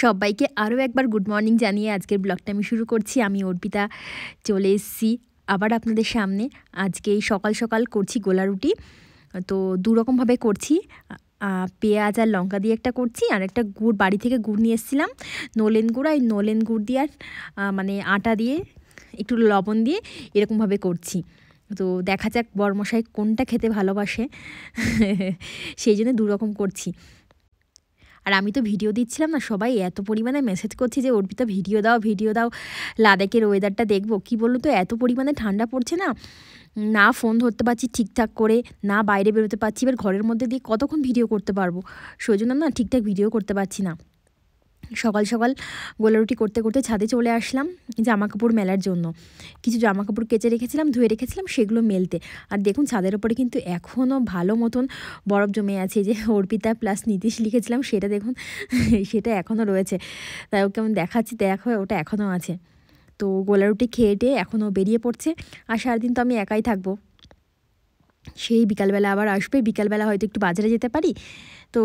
সবাইকে আরও একবার গুড মর্নিং জানিয়ে আজকের ব্লগটা আমি শুরু করছি আমি অর্পিতা চলে এসেছি আবার আপনাদের সামনে আজকে সকাল সকাল করছি গোলা রুটি তো দুরকমভাবে করছি পেঁয়াজ আর লঙ্কা দিয়ে একটা করছি আর একটা গুড় বাড়ি থেকে গুড় নিয়ে এসেছিলাম নলেন গুড় আর নলেন গুড় দিয়ে আর মানে আটা দিয়ে একটু লবণ দিয়ে এরকমভাবে করছি তো দেখা যাক মশাই কোনটা খেতে ভালোবাসে সেই জন্য দুরকম করছি আর আমি তো ভিডিও দিচ্ছিলাম না সবাই এত পরিমাণে মেসেজ করছে যে অর্পিতা ভিডিও দাও ভিডিও দাও লাদাখের ওয়েদারটা দেখবো কি বলো তো এত পরিমাণে ঠান্ডা পড়ছে না না ফোন ধরতে পারছি ঠিকঠাক করে না বাইরে বেরোতে পারছি এবার ঘরের মধ্যে দিয়ে কতক্ষণ ভিডিও করতে পারবো সেই জন্য না ঠিকঠাক ভিডিও করতে পারছি না সকাল সকাল গোলারুটি করতে করতে ছাদে চলে আসলাম জামা কাপড় মেলার জন্য কিছু জামা কাপড় কেচে রেখেছিলাম ধুয়ে রেখেছিলাম সেগুলো মেলতে আর দেখুন ছাদের ওপরে কিন্তু এখনও ভালো মতন বরফ জমে আছে যে অর্পিতা প্লাস নীতিশ লিখেছিলাম সেটা দেখুন সেটা এখনও রয়েছে তাই ওকে আমি দেখাচ্ছি দেখো ওটা এখনও আছে তো গোলারুটি খেয়ে টেয়ে এখনও বেরিয়ে পড়ছে আর সারাদিন তো আমি একাই থাকবো সেই বিকালবেলা আবার আসবে বিকালবেলা হয়তো একটু বাজারে যেতে পারি তো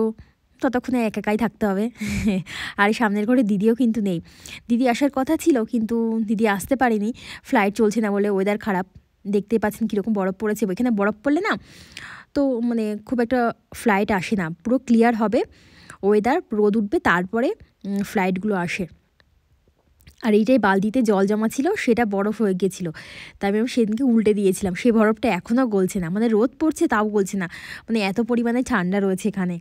ততক্ষণে একাই থাকতে হবে আর সামনের ঘরে দিদিও কিন্তু নেই দিদি আসার কথা ছিল কিন্তু দিদি আসতে পারেনি ফ্লাইট চলছে না বলে ওয়েদার খারাপ দেখতে পাচ্ছেন কীরকম বরফ পড়েছে ওইখানে বরফ পড়লে না তো মানে খুব একটা ফ্লাইট আসে না পুরো ক্লিয়ার হবে ওয়েদার রোদ উঠবে তারপরে ফ্লাইটগুলো আসে আর এইটাই বালতিতে জল জমা ছিল সেটা বরফ হয়ে গেছিলো তাই আমি সেদিনকে উল্টে দিয়েছিলাম সেই বরফটা এখনও গলছে না মানে রোদ পড়ছে তাও গলছে না মানে এত পরিমাণে ঠান্ডা রয়েছে এখানে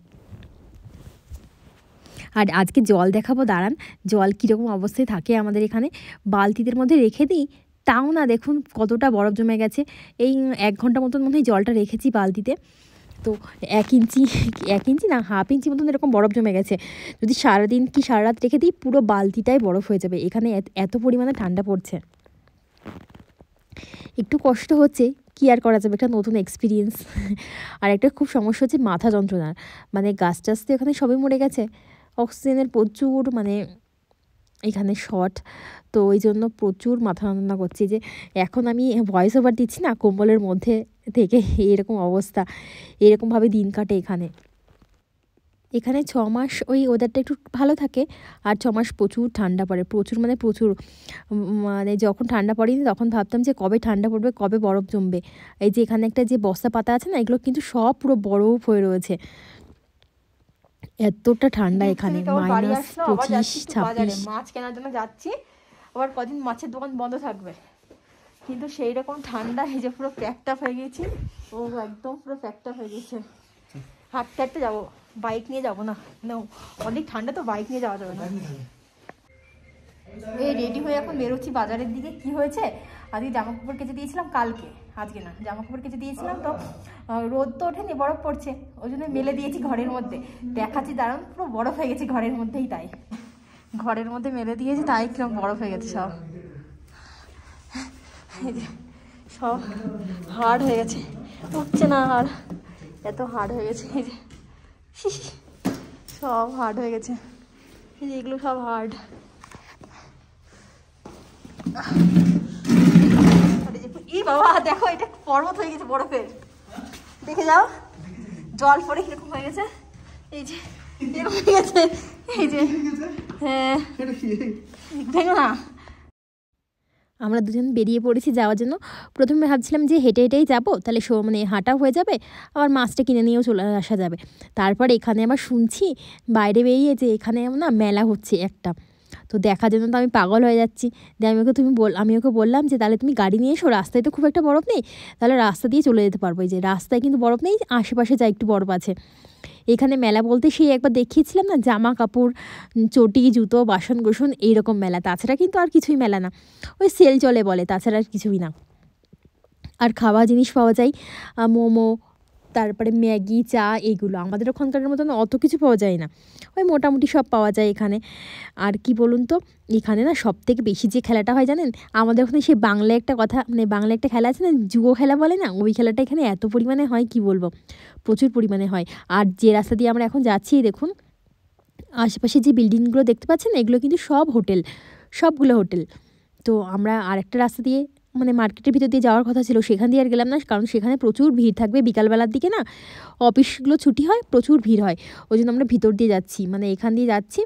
আর আজকে জল দেখাবো দাঁড়ান জল কীরকম অবস্থায় থাকে আমাদের এখানে বালতিদের মধ্যে রেখে দিই তাও না দেখুন কতটা বরফ জমে গেছে এই এক ঘন্টা মতন মনে হয় জলটা রেখেছি বালতিতে তো এক ইঞ্চি এক ইঞ্চি না হাফ ইঞ্চি মতন এরকম বরফ জমে গেছে যদি সারাদিন কি সারা রাত রেখে দিই পুরো বালতিটাই বরফ হয়ে যাবে এখানে এত পরিমাণে ঠান্ডা পড়ছে একটু কষ্ট হচ্ছে কি আর করা যাবে একটা নতুন এক্সপিরিয়েন্স আর একটা খুব সমস্যা হচ্ছে মাথা যন্ত্রণার মানে গাছ টাছ তো এখানে সবই মরে গেছে অক্সিজেনের প্রচুর মানে এখানে শর্ট তো ওই জন্য প্রচুর মাথা রান্না করছি যে এখন আমি ভয়েস ওভার দিচ্ছি না কম্বলের মধ্যে থেকে এরকম অবস্থা এরকমভাবে দিন কাটে এখানে এখানে ছ মাস ওই ওয়েদারটা একটু ভালো থাকে আর ছ মাস প্রচুর ঠান্ডা পড়ে প্রচুর মানে প্রচুর মানে যখন ঠান্ডা পড়েনি তখন ভাবতাম যে কবে ঠান্ডা পড়বে কবে বরফ জমবে এই যে এখানে একটা যে বস্তা পাতা আছে না এগুলো কিন্তু সব পুরো বরফ হয়ে রয়েছে এতটা ঠান্ডা এখানে মাইনাস পঁচিশ ছাব্বিশ মাছ কেনার জন্য যাচ্ছি আবার কদিন মাছের দোকান বন্ধ থাকবে কিন্তু সেই রকম ঠান্ডা এই যে পুরো প্যাকটা হয়ে গেছি ও একদম পুরো প্যাকটা হয়ে গেছে হাঁটতে হাঁটতে যাবো বাইক নিয়ে যাবো না না মানে অনেক ঠান্ডা তো বাইক নিয়ে যাওয়া যাবে না এই রেডি হয়ে এখন বেরোচ্ছি বাজারের দিকে কি হয়েছে আজকে জামা কাপড় কেচে দিয়েছিলাম কালকে আজকে না জামা কাপড় কিছু দিয়েছিলাম তো রোদ তো ওঠেনি বরফ পড়ছে ওই জন্য মেলে দিয়েছি ঘরের মধ্যে দেখাচ্ছি দাঁড়ান পুরো বরফ হয়ে গেছে ঘরের মধ্যেই তাই ঘরের মধ্যে মেলে দিয়েছি তাই কিরম বরফ হয়ে গেছে সব সব হার্ড হয়ে গেছে উঠছে না আর এত হার্ড হয়ে গেছে এই যে সব হার্ড হয়ে গেছে এই যে এগুলো সব হার্ড কি বাবা দেখো এটা পর্বত হয়ে গেছে বরফের দেখে যাও জল পরে কিরকম হয়ে গেছে এই যে হ্যাঁ আমরা দুজন বেরিয়ে পড়েছি যাওয়ার জন্য প্রথমে ভাবছিলাম যে হেঁটে হেঁটেই যাবো তাহলে শো মানে হাঁটা হয়ে যাবে আবার মাছটা কিনে নিয়েও চলে আসা যাবে তারপর এখানে আবার শুনছি বাইরে বেরিয়ে যে এখানে না মেলা হচ্ছে একটা তো দেখার জন্য তো আমি পাগল হয়ে যাচ্ছি দিয়ে আমি ওকে তুমি বল আমি ওকে বললাম যে তাহলে তুমি গাড়ি নিয়ে এসো রাস্তায় তো খুব একটা বরফ নেই তাহলে রাস্তা দিয়ে চলে যেতে পারবো যে রাস্তায় কিন্তু বরফ নেই আশেপাশে যা একটু বরফ আছে এখানে মেলা বলতে সেই একবার দেখিয়েছিলাম না জামা কাপড় চটি জুতো বাসন গোসন এইরকম মেলা তাছাড়া কিন্তু আর কিছুই মেলা না ওই সেল চলে বলে তাছাড়া আর কিছুই না আর খাওয়া জিনিস পাওয়া যায় মোমো তারপরে ম্যাগি চা এগুলো আমাদের ওখানকার মতন অত কিছু পাওয়া যায় না ওই মোটামুটি সব পাওয়া যায় এখানে আর কি বলুন তো এখানে না সব থেকে বেশি যে খেলাটা হয় জানেন আমাদের ওখানে সেই বাংলা একটা কথা মানে বাংলা একটা খেলা আছে না যুগ খেলা বলে না ওই খেলাটা এখানে এত পরিমাণে হয় কি বলবো প্রচুর পরিমাণে হয় আর যে রাস্তা দিয়ে আমরা এখন যাচ্ছি দেখুন আশেপাশে যে বিল্ডিংগুলো দেখতে পাচ্ছেন এগুলো কিন্তু সব হোটেল সবগুলো হোটেল তো আমরা আরেকটা রাস্তা দিয়ে মানে মার্কেটের ভিতর দিয়ে যাওয়ার কথা ছিল সেখান দিয়ে আর গেলাম না কারণ সেখানে প্রচুর ভিড় থাকবে বিকালবেলার দিকে না অফিসগুলো ছুটি হয় প্রচুর ভিড় হয় ওই জন্য আমরা ভিতর দিয়ে যাচ্ছি মানে এখান দিয়ে যাচ্ছি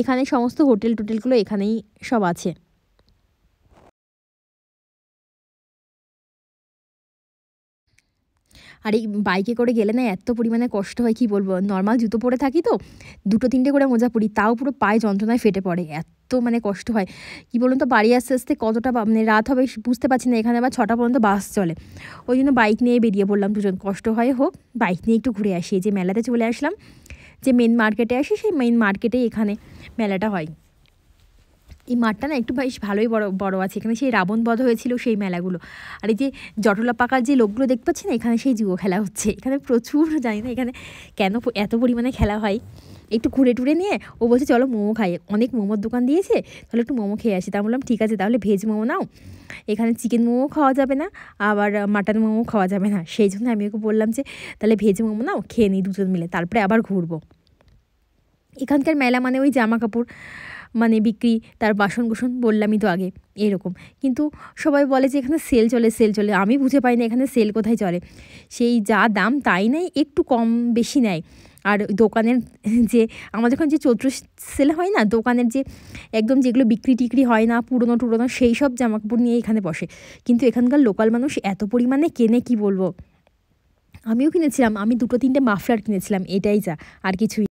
এখানে সমস্ত হোটেল টোটেলগুলো এখানেই সব আছে আর এই বাইকে করে গেলে না এত পরিমাণে কষ্ট হয় কি বলবো নর্মাল জুতো পরে থাকি তো দুটো তিনটে করে মোজা পড়ি তাও পুরো পায়ে যন্ত্রণায় ফেটে পড়ে এত এত মানে কষ্ট হয় কি বলুন তো বাড়ি আসতে আসতে কতটা মানে রাত হবে বুঝতে পারছি না এখানে আবার ছটা পর্যন্ত বাস চলে ওই জন্য বাইক নিয়ে বেরিয়ে পড়লাম দুজন কষ্ট হয় হোক বাইক নিয়ে একটু ঘুরে আসি যে মেলাতে চলে আসলাম যে মেন মার্কেটে আসি সেই মেন মার্কেটেই এখানে মেলাটা হয় এই মাঠটা না একটু বেশ ভালোই বড় বড় আছে এখানে সেই রাবণ বধ হয়েছিল সেই মেলাগুলো আর এই যে জটলা পাকার যে লোকগুলো দেখতে পাচ্ছি না এখানে সেই জুয়ো খেলা হচ্ছে এখানে প্রচুর জানি না এখানে কেন এত পরিমাণে খেলা হয় একটু ঘুরে টুরে নিয়ে ও বলছে চলো মোমো খাই অনেক মোমোর দোকান দিয়েছে তাহলে একটু মোমো খেয়ে আসি তা বললাম ঠিক আছে তাহলে ভেজ মোমো নাও এখানে চিকেন মোমো খাওয়া যাবে না আবার মাটন মোমো খাওয়া যাবে না সেই জন্য আমি ওকে বললাম যে তাহলে ভেজ মোমো নাও খেয়ে নিই দুজন মিলে তারপরে আবার ঘুরবো এখানকার মেলা মানে ওই জামা কাপড় মানে বিক্রি তার বাসন কুসন বললামই তো আগে এরকম কিন্তু সবাই বলে যে এখানে সেল চলে সেল চলে আমি বুঝে পাই না এখানে সেল কোথায় চলে সেই যা দাম তাই নেয় একটু কম বেশি নেয় আর দোকানের যে আমাদের ওখানে যে চৈত্র সেল হয় না দোকানের যে একদম যেগুলো বিক্রি টিক্রি হয় না পুরনো টুরনো সেই সব জামা কাপড় নিয়ে এখানে বসে কিন্তু এখানকার লোকাল মানুষ এত পরিমাণে কেনে কি বলবো আমিও কিনেছিলাম আমি দুটো তিনটে মাফলার কিনেছিলাম এটাই যা আর কিছুই